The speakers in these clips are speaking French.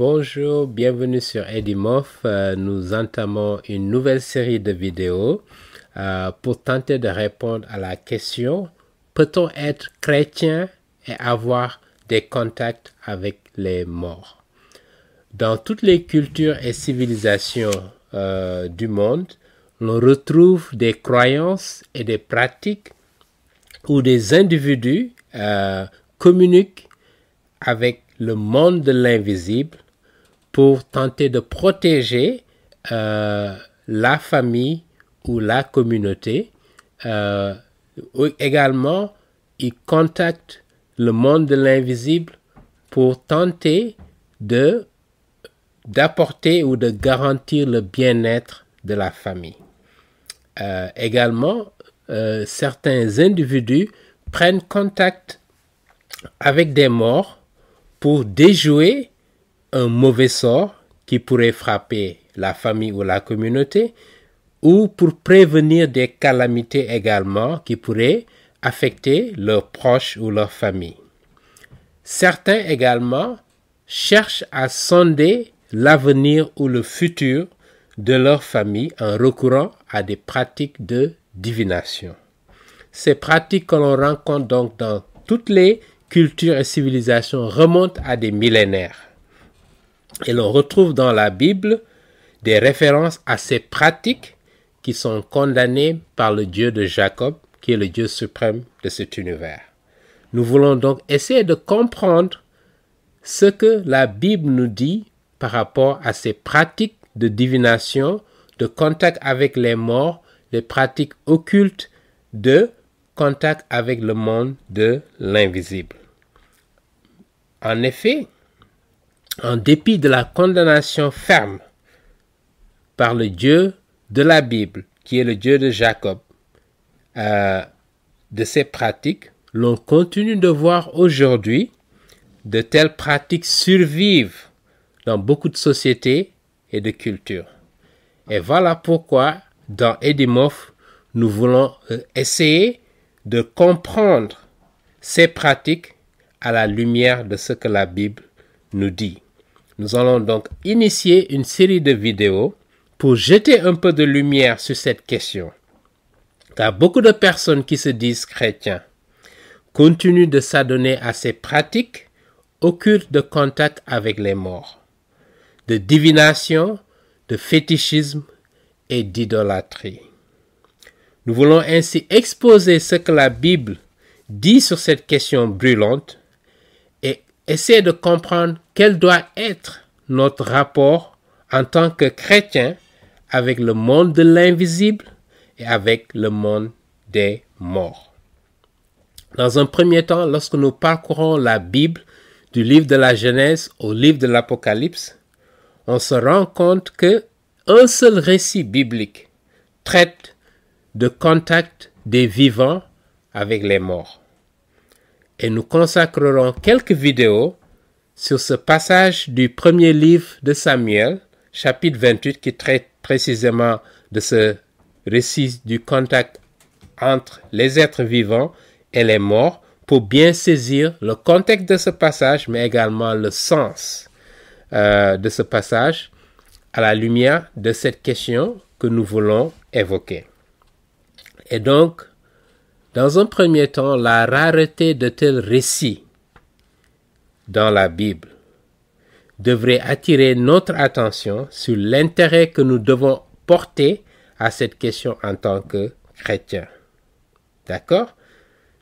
Bonjour, bienvenue sur Edimov. Euh, nous entamons une nouvelle série de vidéos euh, pour tenter de répondre à la question peut-on être chrétien et avoir des contacts avec les morts Dans toutes les cultures et civilisations euh, du monde, on retrouve des croyances et des pratiques où des individus communiquent avec le monde de l'invisible pour tenter de protéger euh, la famille ou la communauté. Euh, également, ils contactent le monde de l'invisible pour tenter de d'apporter ou de garantir le bien-être de la famille. Euh, également, certains individus prennent contact avec des morts pour déjouer un mauvais sort qui pourrait frapper la famille ou la communauté, ou pour prévenir des calamités également qui pourraient affecter leurs proches ou leur famille. Certains également cherchent à sonder l'avenir ou le futur de leur famille en recourant à des pratiques de divination. Ces pratiques que l'on rencontre donc dans toutes les cultures et civilisations remontent à des millénaires. Et l'on retrouve dans la Bible des références à ces pratiques qui sont condamnées par le Dieu de Jacob, qui est le Dieu suprême de cet univers. Nous voulons donc essayer de comprendre ce que la Bible nous dit par rapport à ces pratiques de divination, de contact avec les morts, les pratiques occultes de contact avec le monde de l'invisible. En effet, en dépit de la condamnation ferme par le Dieu de la Bible, qui est le Dieu de Jacob, euh, de ces pratiques, l'on continue de voir aujourd'hui de telles pratiques survivent dans beaucoup de sociétés et de cultures. Et voilà pourquoi, dans Edimov, nous voulons euh, essayer de comprendre ces pratiques à la lumière de ce que la Bible nous dit. Nous allons donc initier une série de vidéos pour jeter un peu de lumière sur cette question. Car beaucoup de personnes qui se disent chrétiens continuent de s'adonner à ces pratiques occultes de contact avec les morts, de divination, de fétichisme et d'idolâtrie. Nous voulons ainsi exposer ce que la Bible dit sur cette question brûlante et essayer de comprendre quel doit être notre rapport en tant que chrétien avec le monde de l'invisible et avec le monde des morts. Dans un premier temps, lorsque nous parcourons la Bible du livre de la Genèse au livre de l'Apocalypse, on se rend compte que un seul récit biblique traite de contact des vivants avec les morts. Et nous consacrerons quelques vidéos sur ce passage du premier livre de Samuel, chapitre 28, qui traite précisément de ce récit du contact entre les êtres vivants et les morts pour bien saisir le contexte de ce passage, mais également le sens euh, de ce passage à la lumière de cette question que nous voulons évoquer. Et donc, dans un premier temps, la rareté de tels récits dans la Bible devrait attirer notre attention sur l'intérêt que nous devons porter à cette question en tant que chrétiens. D'accord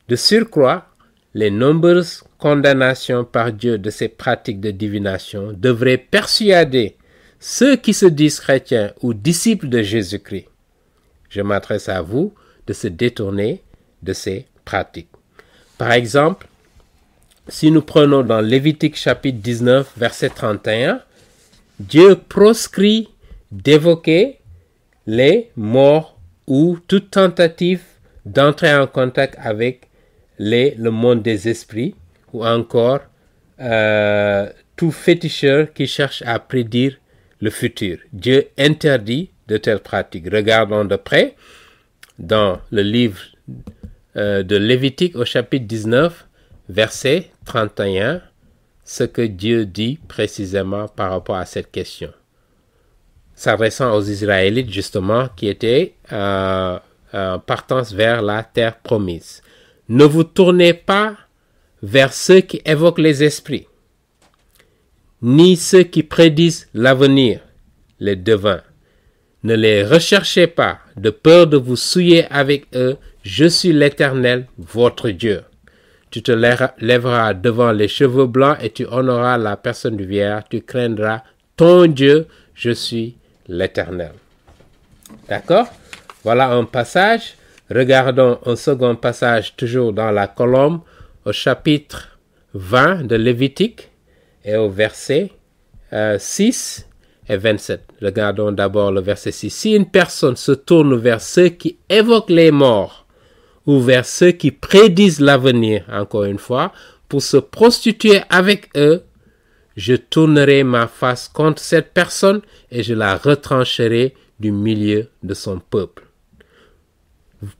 De surcroît, les nombreuses condamnations par Dieu de ces pratiques de divination devraient persuader ceux qui se disent chrétiens ou disciples de Jésus-Christ. Je m'adresse à vous de se détourner de ces pratiques. Par exemple, si nous prenons dans Lévitique chapitre 19, verset 31, Dieu proscrit d'évoquer les morts ou toute tentative d'entrer en contact avec les, le monde des esprits ou encore euh, tout féticheur qui cherche à prédire le futur. Dieu interdit de telles pratiques. Regardons de près dans le livre euh, de Lévitique au chapitre 19, verset 31 ce que Dieu dit précisément par rapport à cette question. S'adressant aux Israélites justement qui étaient en euh, euh, partance vers la terre promise. Ne vous tournez pas vers ceux qui évoquent les esprits, ni ceux qui prédisent l'avenir, les devins. Ne les recherchez pas, de peur de vous souiller avec eux. Je suis l'Éternel, votre Dieu. Tu te lèveras devant les cheveux blancs et tu honoreras la personne du vierge. Tu craindras ton Dieu. Je suis l'Éternel. D'accord Voilà un passage. Regardons un second passage toujours dans la colombe au chapitre 20 de Lévitique et au verset 6 euh, et 27. Regardons d'abord le verset 6. Si une personne se tourne vers ceux qui évoquent les morts ou vers ceux qui prédisent l'avenir, encore une fois, pour se prostituer avec eux, je tournerai ma face contre cette personne et je la retrancherai du milieu de son peuple.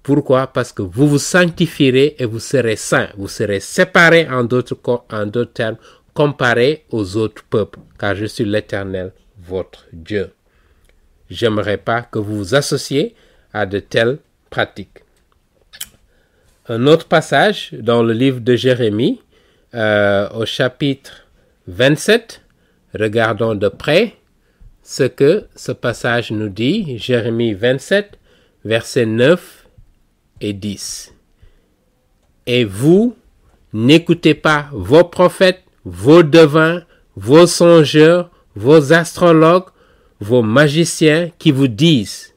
Pourquoi Parce que vous vous sanctifierez et vous serez saints, vous serez séparés en d'autres, en d'autres termes, comparés aux autres peuples, car je suis l'Éternel, votre Dieu. J'aimerais pas que vous vous associez à de telles pratiques un autre passage dans le livre de Jérémie, euh, au chapitre 27, regardons de près ce que ce passage nous dit, Jérémie 27, versets 9 et 10. Et vous, n'écoutez pas vos prophètes, vos devins, vos songeurs, vos astrologues, vos magiciens qui vous disent,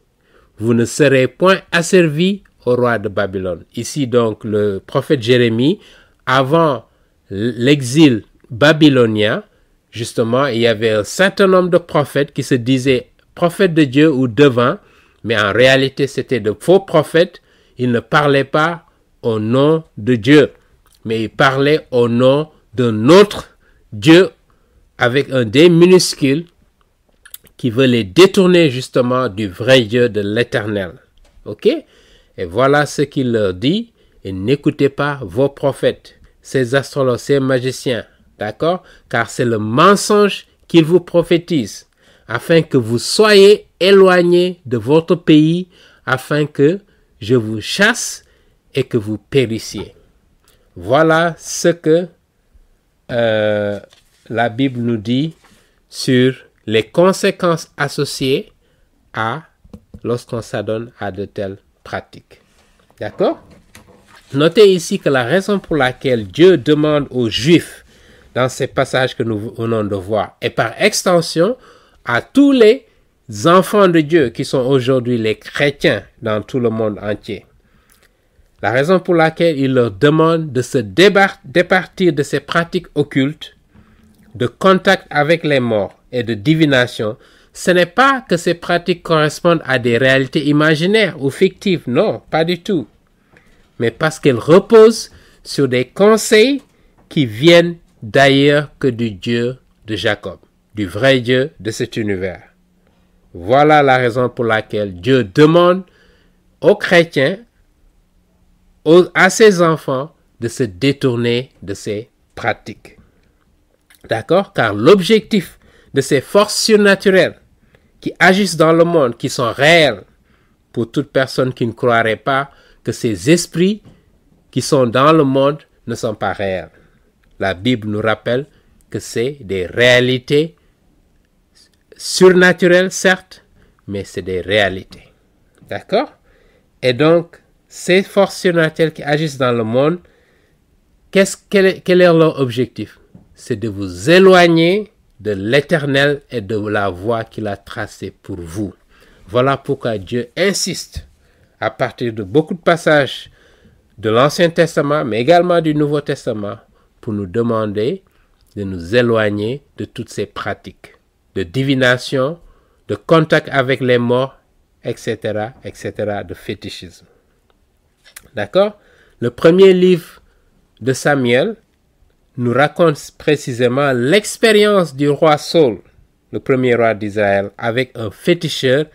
vous ne serez point asservis au roi de Babylone. Ici donc le prophète Jérémie, avant l'exil babylonien, justement, il y avait un certain nombre de prophètes qui se disaient prophètes de Dieu ou devins, mais en réalité c'était de faux prophètes. Ils ne parlaient pas au nom de Dieu, mais ils parlaient au nom d'un autre Dieu avec un D minuscule qui veut les détourner justement du vrai Dieu de l'éternel. OK et voilà ce qu'il leur dit, et n'écoutez pas vos prophètes, ces astrologues, ces magiciens, d'accord Car c'est le mensonge qu'ils vous prophétisent, afin que vous soyez éloignés de votre pays, afin que je vous chasse et que vous périssiez. Voilà ce que euh, la Bible nous dit sur les conséquences associées à lorsqu'on s'adonne à de tels pratique. D'accord Notez ici que la raison pour laquelle Dieu demande aux Juifs, dans ces passages que nous venons de voir, et par extension à tous les enfants de Dieu qui sont aujourd'hui les chrétiens dans tout le monde entier, la raison pour laquelle il leur demande de se départir de ces pratiques occultes, de contact avec les morts et de divination, ce n'est pas que ces pratiques correspondent à des réalités imaginaires ou fictives, non, pas du tout. Mais parce qu'elles reposent sur des conseils qui viennent d'ailleurs que du Dieu de Jacob, du vrai Dieu de cet univers. Voilà la raison pour laquelle Dieu demande aux chrétiens, à ses enfants, de se détourner de ces pratiques. D'accord Car l'objectif de ces forces surnaturelles qui agissent dans le monde, qui sont réels pour toute personne qui ne croirait pas que ces esprits qui sont dans le monde ne sont pas réels. La Bible nous rappelle que c'est des réalités surnaturelles, certes, mais c'est des réalités. D'accord Et donc, ces forces surnaturelles qui agissent dans le monde, qu'est ce quel est leur objectif C'est de vous éloigner de l'Éternel et de la voie qu'il a tracée pour vous. Voilà pourquoi Dieu insiste à partir de beaucoup de passages de l'Ancien Testament, mais également du Nouveau Testament, pour nous demander de nous éloigner de toutes ces pratiques, de divination, de contact avec les morts, etc., etc., de fétichisme. D'accord Le premier livre de Samuel nous raconte précisément l'expérience du roi Saul, le premier roi d'Israël, avec un féticheur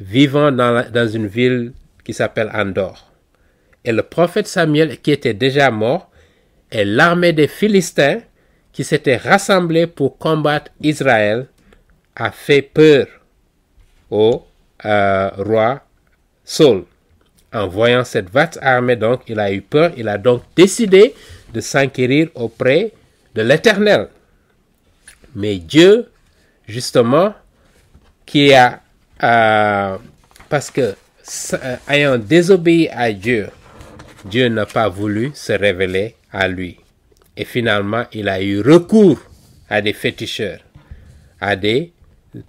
vivant dans, une ville qui s'appelle Andorre. Et le prophète Samuel, qui était déjà mort, et l'armée des Philistins, qui s'était rassemblée pour combattre Israël, a fait peur au euh, roi Saul. En voyant cette vaste armée, donc, il a eu peur, il a donc décidé de s'enquérir auprès de l'Éternel. Mais Dieu, justement, qui a, parce que euh, ayant désobéi à Dieu, Dieu n'a pas voulu se révéler à lui. Et finalement, il a eu recours à des féticheurs, à des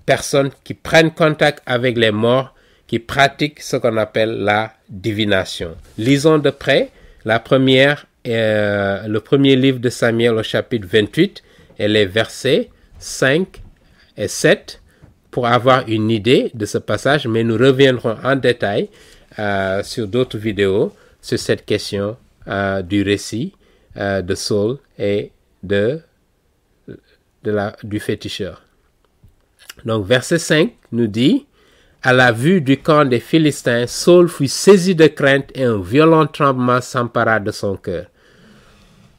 personnes qui prennent contact avec les morts, qui pratiquent ce qu'on appelle la divination. Lisons de près la première euh, le premier livre de Samuel au chapitre 28 et les versets 5 et 7 pour avoir une idée de ce passage, mais nous reviendrons en détail euh, sur d'autres vidéos sur cette question euh, du récit de Saul et de, du féticheur. Donc verset 5 nous dit, à la vue du camp des Philistins, Saul fut saisi de crainte et un violent tremblement s'empara de son cœur.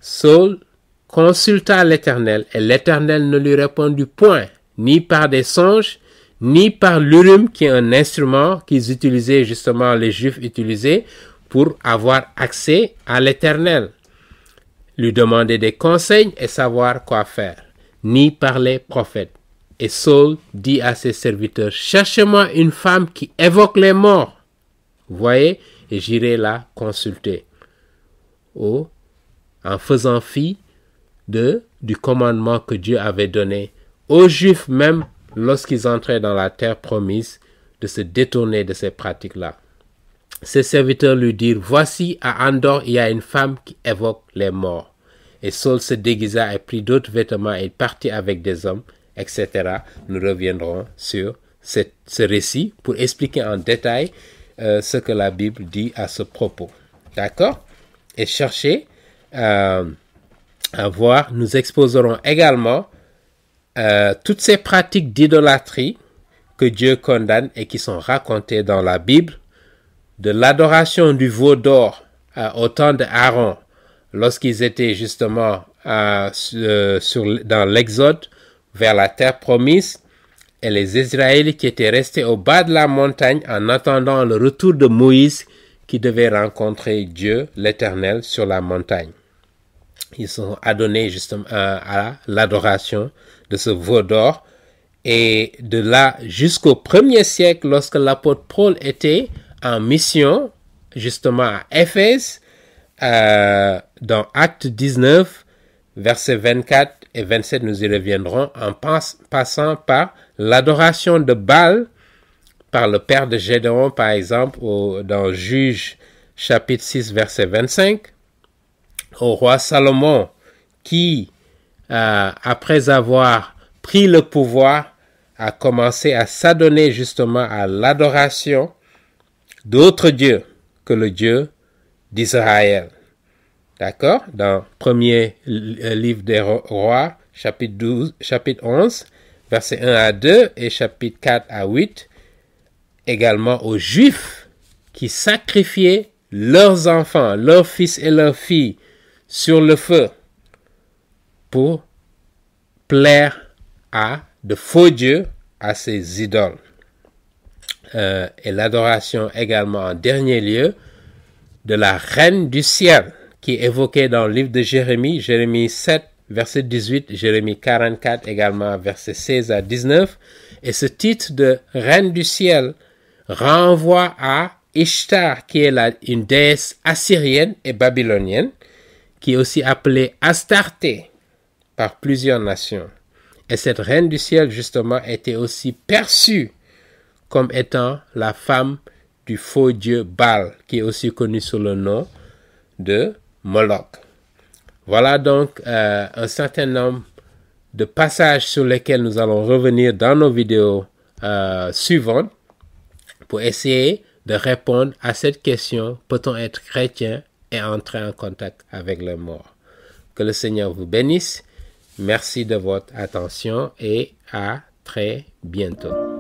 Saul consulta l'Éternel, et l'Éternel ne lui répondit point, ni par des songes, ni par l'urim, qui est un instrument qu'ils utilisaient justement, les Juifs utilisaient, pour avoir accès à l'Éternel, lui demander des conseils et savoir quoi faire, ni par les prophètes. Et Saul dit à ses serviteurs, cherchez-moi une femme qui évoque les morts. Voyez, et j'irai la consulter. Oh, en faisant fi de, du commandement que Dieu avait donné aux Juifs même lorsqu'ils entraient dans la terre promise de se détourner de ces pratiques-là. Ses serviteurs lui dirent, Voici, à Andorre, il y a une femme qui évoque les morts. Et Saul se déguisa et prit d'autres vêtements et partit avec des hommes, etc. Nous reviendrons sur ce récit pour expliquer en détail euh, ce que la Bible dit à ce propos. D'accord Et cherchez euh, à voir. Nous exposerons également euh, toutes ces pratiques d'idolâtrie que Dieu condamne et qui sont racontées dans la Bible, de l'adoration du veau d'or euh, au temps de Aaron, lorsqu'ils étaient justement sur, dans l'Exode vers la terre promise, et les Israélites qui étaient restés au bas de la montagne en attendant le retour de Moïse qui devait rencontrer Dieu l'Éternel sur la montagne ils sont adonnés justement euh, à, l'adoration de ce veau d'or. Et de là jusqu'au premier siècle, lorsque l'apôtre Paul était en mission, justement à Éphèse, euh, dans Acte 19, versets 24 et 27, nous y reviendrons, en passant par l'adoration de Baal, par le père de Gédéon, par exemple, dans Juge chapitre 6, verset 25, au roi Salomon qui, euh, après avoir pris le pouvoir, a commencé à s'adonner justement à l'adoration d'autres dieux que le Dieu d'Israël. D'accord Dans premier livre des rois, chapitre 12, chapitre 11, versets 1 à 2 et chapitre 4 à 8, également aux Juifs qui sacrifiaient leurs enfants, leurs fils et leurs filles sur le feu pour plaire à de faux dieux, à ses idoles. Euh, et l'adoration également en dernier lieu de la reine du ciel qui est évoquée dans le livre de Jérémie, Jérémie 7, verset 18, Jérémie 44 également, verset 16 à 19. Et ce titre de reine du ciel renvoie à Ishtar, qui est une déesse assyrienne et babylonienne, qui est aussi appelée Astarté par plusieurs nations. Et cette reine du ciel, justement, était aussi perçue comme étant la femme du faux dieu Baal, qui est aussi connu sous le nom de Moloch. Voilà donc euh, un certain nombre de passages sur lesquels nous allons revenir dans nos vidéos euh, suivantes pour essayer de répondre à cette question, peut-on être chrétien et entrer en contact avec le mort. Que le Seigneur vous bénisse. Merci de votre attention et à très bientôt.